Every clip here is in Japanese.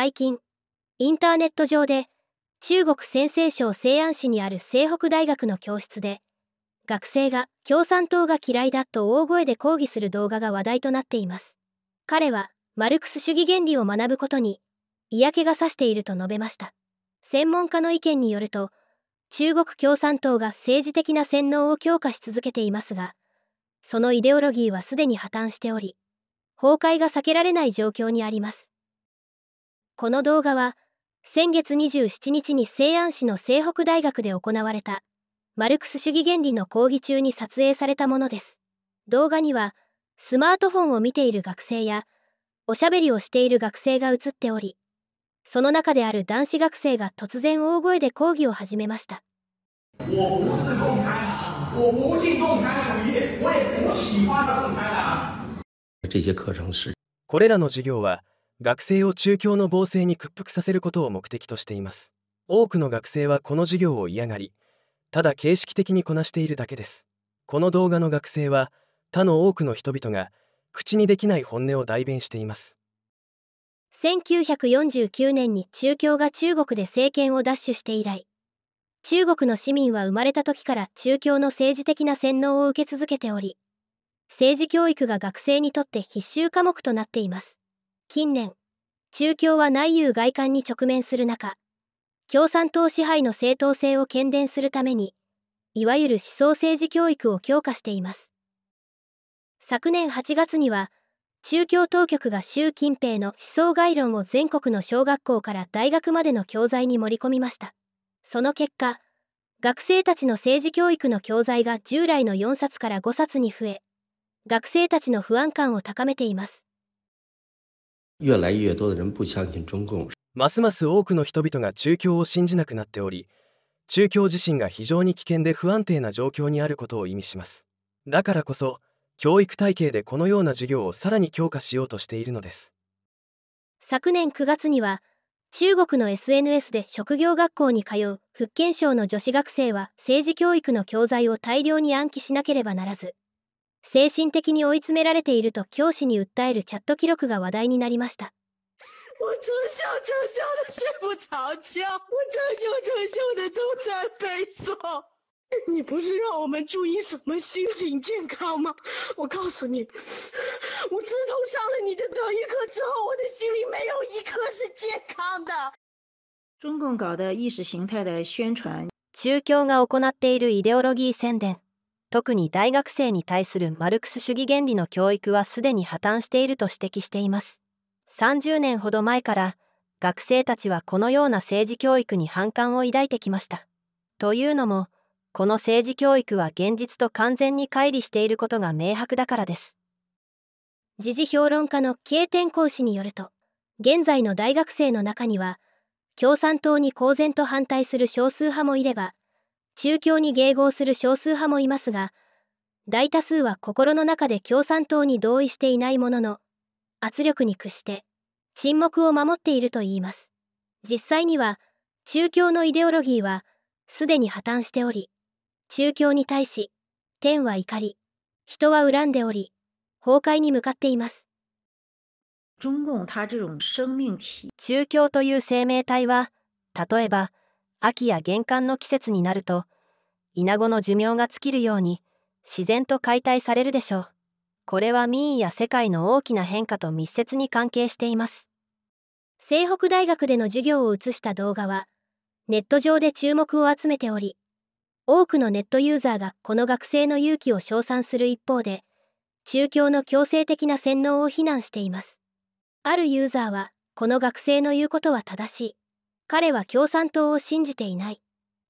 最近、インターネット上で、中国陝西省西安市にある西北大学の教室で、学生が共産党が嫌いだと大声で抗議する動画が話題となっています。彼は、マルクス主義原理を学ぶことに、嫌気がさしていると述べました。専門家の意見によると、中国共産党が政治的な洗脳を強化し続けていますが、そのイデオロギーはすでに破綻しており、崩壊が避けられない状況にあります。この動画は先月27日に西安市の西北大学で行われたマルクス主義原理の講義中に撮影されたものです動画にはスマートフォンを見ている学生やおしゃべりをしている学生が映っておりその中である男子学生が突然大声で講義を始めましたこれらの授業は学生を中共の暴政に屈服させることを目的としています多くの学生はこの授業を嫌がりただ形式的にこなしているだけですこの動画の学生は他の多くの人々が口にできない本音を代弁しています1949年に中共が中国で政権を奪取して以来中国の市民は生まれた時から中共の政治的な洗脳を受け続けており政治教育が学生にとって必修科目となっています近年中共は内憂外患に直面する中共産党支配の正当性を喧伝するためにいわゆる思想政治教育を強化しています昨年8月には中共当局が習近平の思想概論を全国の小学校から大学までの教材に盛り込みましたその結果学生たちの政治教育の教材が従来の4冊から5冊に増え学生たちの不安感を高めています越来越多的人不相信中共。ますます多くの人々が中共を信じなくなっており、中共自身が非常に危険で不安定な状況にあることを意味します。だからこそ、教育体系でこのような授業をさらに強化しようとしているのです。昨年9月には、中国の SNS で職業学校に通う福建省の女子学生は政治教育の教材を大量に暗記しなければならず精神的に追い詰められていると教師に訴えるチャット記録が話題になりました我从小就睡不着觉，我的都在背诵。你不是让我们注意什么心健康吗？我告诉你，我自从上了你的德课之后，我的心里没有一是健康的。中共搞的意识形态的宣传，教が行っているイデオロギー宣伝。特に大学生に対するマルクス主義原理の教育はすでに破綻していると指摘しています30年ほど前から学生たちはこのような政治教育に反感を抱いてきましたというのもこの政治教育は現実と完全に乖離していることが明白だからです時事評論家の経典講師によると現在の大学生の中には共産党に公然と反対する少数派もいれば中共に迎合する少数派もいますが大多数は心の中で共産党に同意していないものの圧力に屈して沈黙を守っているといいます実際には中共のイデオロギーはすでに破綻しており中共に対し天は怒り人は恨んでおり崩壊に向かっています中共という生命体は例えば秋や玄関の季節になるとイナゴの寿命が尽きるように自然と解体されるでしょうこれは民意や世界の大きな変化と密接に関係しています西北大学での授業を映した動画はネット上で注目を集めており多くのネットユーザーがこの学生の勇気を称賛する一方で中共の強制的な洗脳を非難していますあるユーザーはこの学生の言うことは正しい彼は共産党を信じていない。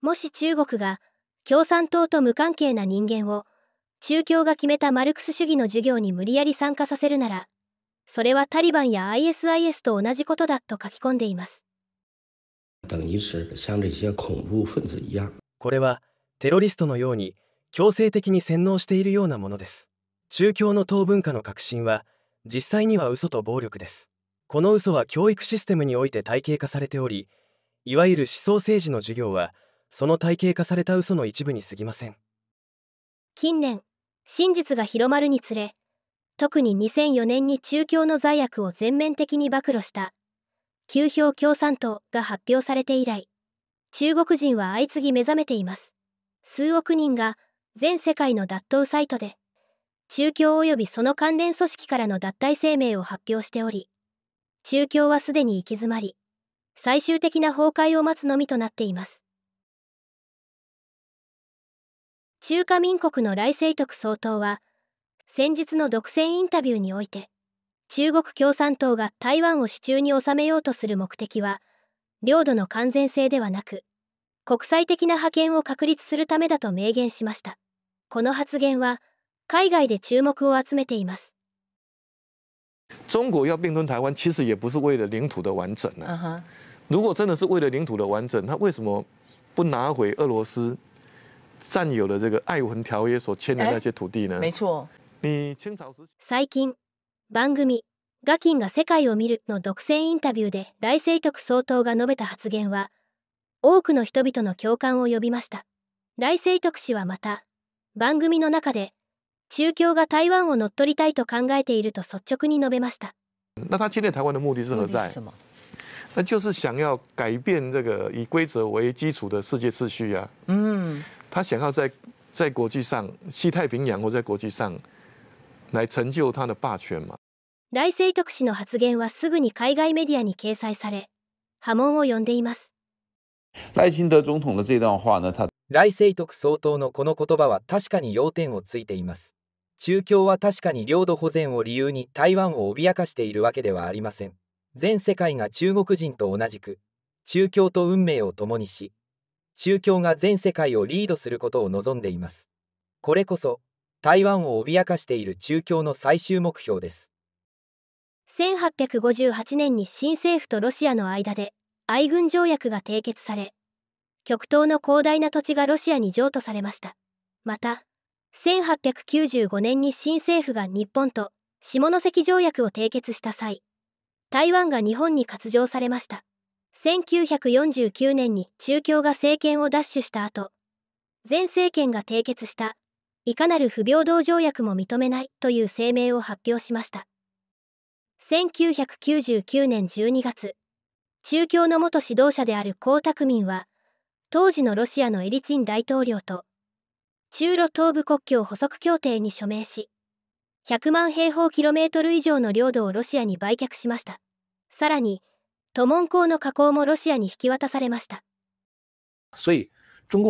もし中国が共産党と無関係な人間を中共が決めたマルクス主義の授業に無理やり参加させるなら、それはタリバンや ISIS と同じことだと書き込んでいます。これはテロリストのように強制的に洗脳しているようなものです。中共の党文化の革新は実際には嘘と暴力です。この嘘は教育システムにおいて体系化されており、いわゆる思想政治の授業はその体系化された嘘の一部に過ぎません近年真実が広まるにつれ特に2004年に中共の罪悪を全面的に暴露した旧票共産党が発表されて以来中国人は相次ぎ目覚めています数億人が全世界の脱党サイトで中共及びその関連組織からの脱退声明を発表しており中共はすでに行き詰まり最終的な崩壊を待つのみとなっています中華民国の来世徳総統は先日の独占インタビューにおいて中国共産党が台湾を手中に収めようとする目的は領土の完全性ではなく国際的な覇権を確立するためだと明言しましたこの発言は海外で注目を集めています中国要并吞台湾，其实也不是为了领土的完整啊。Uh huh. 如果真的是为了领土的完整，他为什么不拿回俄罗斯占有的这个《爱文条约》所签的那些土地呢？没错。你清朝时最近番組「ガキンが世界を見る」の独占インタビューで来世局総統が述べた発言は多くの人々の共感を呼びました来世局氏はまた番組の中で中共が台湾を乗っ取りたいと考えていると率直に述べました。那他侵略台湾的目的是何在？那就是想要改变这个以规则为基础的世界秩序啊。嗯，他想要在在国际上西太平洋，或在国际上来成就他的霸权嘛。赖清德氏の発言はすぐに海外メディアに掲載され、波紋を呼んでいます。赖清德总统的这段话呢，他赖清德总统のこの言葉は確かに要点をついています。中京は確かに領土保全を理由に台湾を脅かしているわけではありません。全世界が中国人と同じく中共と運命を共にし中共が全世界をリードすることを望んでいますこれこそ台湾を脅かしている中共の最終目標です1858年に新政府とロシアの間で愛軍条約が締結され極東の広大な土地がロシアに譲渡されましたまた1895年に新政府が日本と下関条約を締結した際台湾が日本に割譲されました1949年に中共が政権を奪取した後前政権が締結したいかなる不平等条約も認めないという声明を発表しました1999年12月中共の元指導者である江沢民は当時のロシアのエリツィン大統領と中ロ東部国境補足協定に署名し100万平方キロメートル以上の領土をロシアに売却しましたさらにモ門港の河口もロシアに引き渡されました中共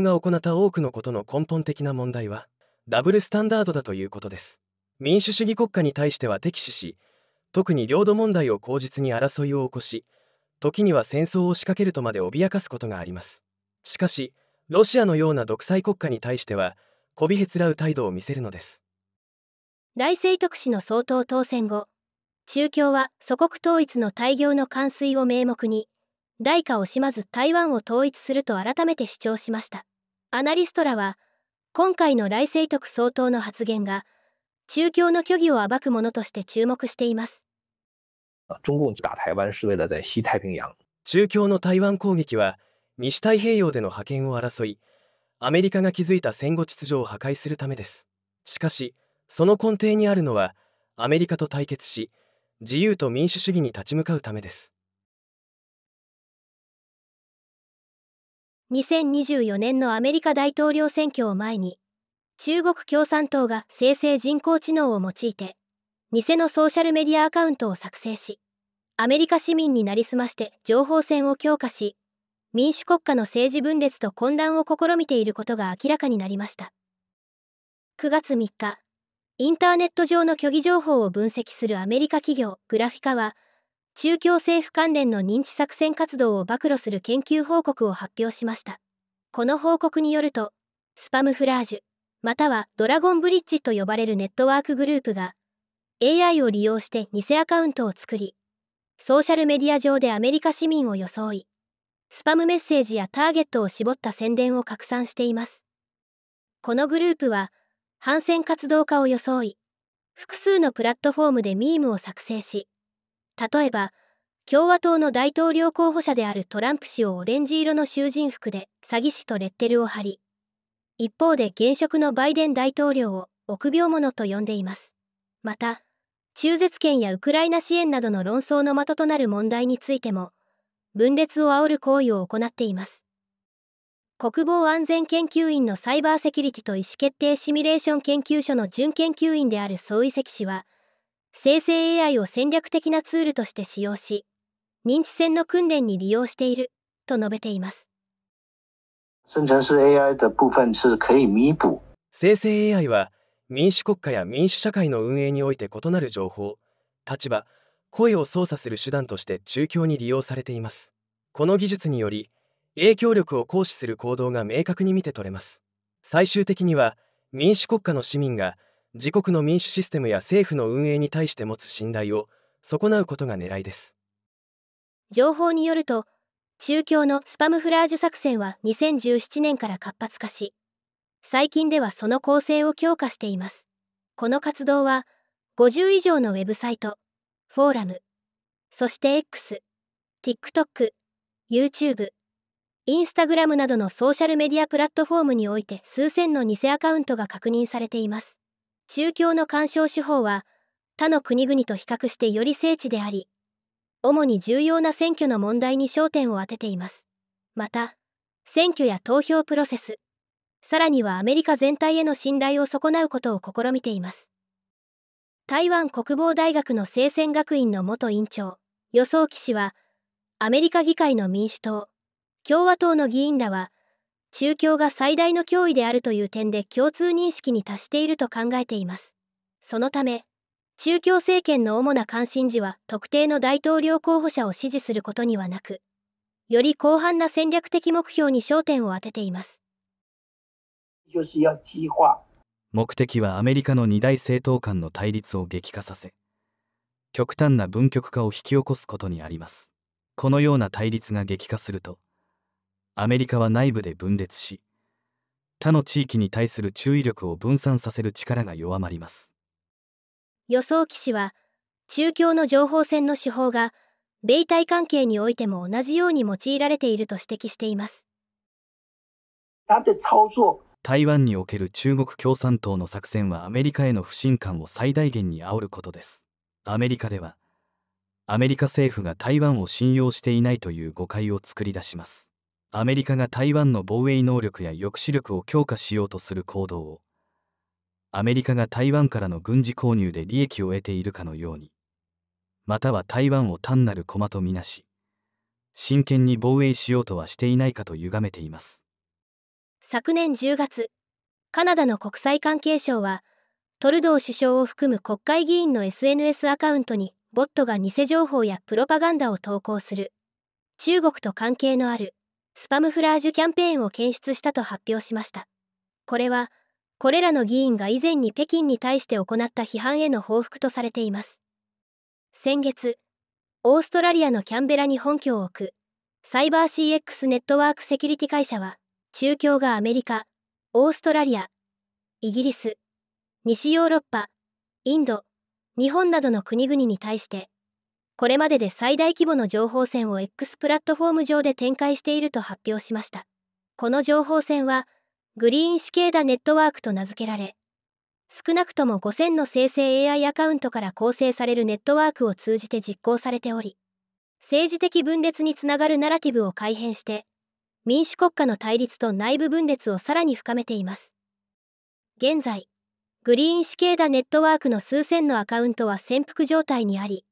が行った多くのことの根本的な問題はダブルスタンダードだということです民主主義国家に対しては敵視し特に領土問題を口実に争いを起こし時には戦争を仕掛けるとまで脅かすことがありますしかしロシアのような独裁国家に対しては媚びへつらう態度を見せるのです大聖徳氏の総統当選後中共は祖国統一の大業の完遂を名目に代価を惜しまず台湾を統一すると改めて主張しましたアナリストらは今回の来清徳総統の発言が中共の虚偽を暴くものとして注目しています中共の台湾攻撃は西太平洋での覇権を争いアメリカが築いた戦後秩序を破壊するためですしかしその根底にあるのはアメリカと対決し自由と民主主義に立ち向かうためです2024年のアメリカ大統領選挙を前に中国共産党が生成人工知能を用いて偽のソーシャルメディアアカウントを作成しアメリカ市民になりすまして情報戦を強化し民主国家の政治分裂と混乱を試みていることが明らかになりました9月3日インターネット上の虚偽情報を分析するアメリカ企業グラフィカは中共政府関連の認知作戦活動を暴露する研究報告を発表しましたこの報告によるとスパムフラージュまたはドラゴンブリッジと呼ばれるネットワークグループが AI を利用して偽アカウントを作りソーシャルメディア上でアメリカ市民を装いスパムメッセージやターゲットを絞った宣伝を拡散しています。このグループは、反戦活動家を装い、複数のプラットフォームでミームを作成し、例えば、共和党の大統領候補者であるトランプ氏をオレンジ色の囚人服で詐欺師とレッテルを貼り、一方で現職のバイデン大統領を臆病者と呼んでいます。また、中絶権やウクライナ支援などの論争の的となる問題についても、分裂を煽る行為を行っています国防安全研究院のサイバーセキュリティと意思決定シミュレーション研究所の準研究員である総遺跡氏は生成 AI を戦略的なツールとして使用し認知戦の訓練に利用していると述べています生成 AI は民主国家や民主社会の運営において異なる情報立場声を操作する手段として中共に利用されていますこの技術により影響力を行使する行動が明確に見て取れます最終的には民主国家の市民が自国の民主システムや政府の運営に対して持つ信頼を損なうことが狙いです情報によると中共のスパムフラージュ作戦は2017年から活発化し最近ではその構成を強化していますこの活動は50以上のウェブサイトフォーラム、そして X、TikTok、YouTube、Instagram などのソーシャルメディアプラットフォームにおいて数千の偽アカウントが確認されています。中共の干渉手法は他の国々と比較してより精緻であり、主に重要な選挙の問題に焦点を当てています。また、選挙や投票プロセス、さらにはアメリカ全体への信頼を損なうことを試みています。台湾国防大学の聖戦学院の元院長予想騎氏はアメリカ議会の民主党共和党の議員らは中共が最大の脅威であるという点で共通認識に達していると考えていますそのため中共政権の主な関心事は特定の大統領候補者を支持することにはなくより広範な戦略的目標に焦点を当てています。就是要激化目的はアメリカの二大政党間の対立を激化させ極端な分極化を引き起こすことにありますこのような対立が激化するとアメリカは内部で分裂し他の地域に対する注意力を分散させる力が弱まります予想棋士は中共の情報戦の手法が米対関係においても同じように用いられていると指摘しています。他的操作台湾における中国共産党の作戦はアメリカへの不信感を最大限に煽ることですアメリカではアメリカ政府が台湾を信用していないという誤解を作り出しますアメリカが台湾の防衛能力や抑止力を強化しようとする行動をアメリカが台湾からの軍事購入で利益を得ているかのようにまたは台湾を単なる駒とみなし真剣に防衛しようとはしていないかと歪めています昨年10月カナダの国際関係省はトルドー首相を含む国会議員の SNS アカウントにボットが偽情報やプロパガンダを投稿する中国と関係のあるスパムフラージュキャンペーンを検出したと発表しましたこれはこれらの議員が以前に北京に対して行った批判への報復とされています先月オーストラリアのキャンベラに本拠を置くサイバー CX ネットワークセキュリティ会社は中共がアメリカ、オーストラリア、イギリス、西ヨーロッパ、インド、日本などの国々に対して、これまでで最大規模の情報戦を X プラットフォーム上で展開していると発表しました。この情報戦は、グリーン死刑だネットワークと名付けられ、少なくとも5000の生成 AI アカウントから構成されるネットワークを通じて実行されており、政治的分裂につながるナラティブを改変して、民主国家の対立と内部分裂をさらに深めています現在グリーン死刑だネットワークの数千のアカウントは潜伏状態にあり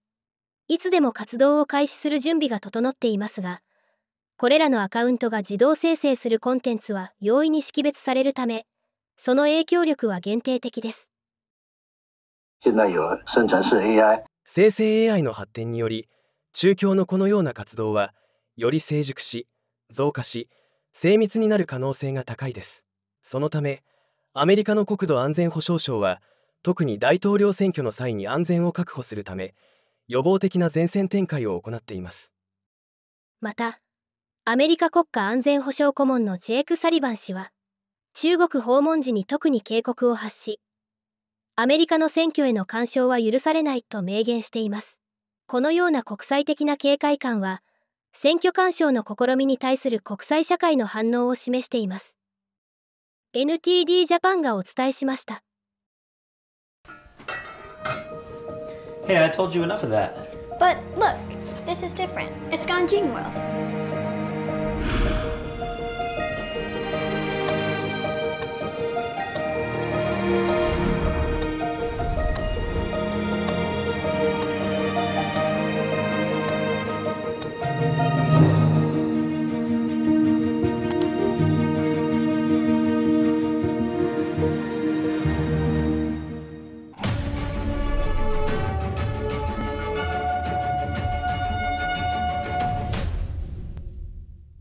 いつでも活動を開始する準備が整っていますがこれらのアカウントが自動生成するコンテンツは容易に識別されるためその影響力は限定的です生成 AI の発展により中共のこのような活動はより成熟し増加し精密になる可能性が高いですそのためアメリカの国土安全保障省は特に大統領選挙の際に安全を確保するため予防的な前線展開を行っていますまたアメリカ国家安全保障顧問のジェイク・サリバン氏は中国訪問時に特に警告を発しアメリカの選挙への干渉は許されないと明言していますこのような国際的な警戒感は選挙干渉の試みに対する国際社会の反応を示しています NTD ジャパンがお伝えしました Hey, I told you enough of that. But look, this is different. It's Ganjing World.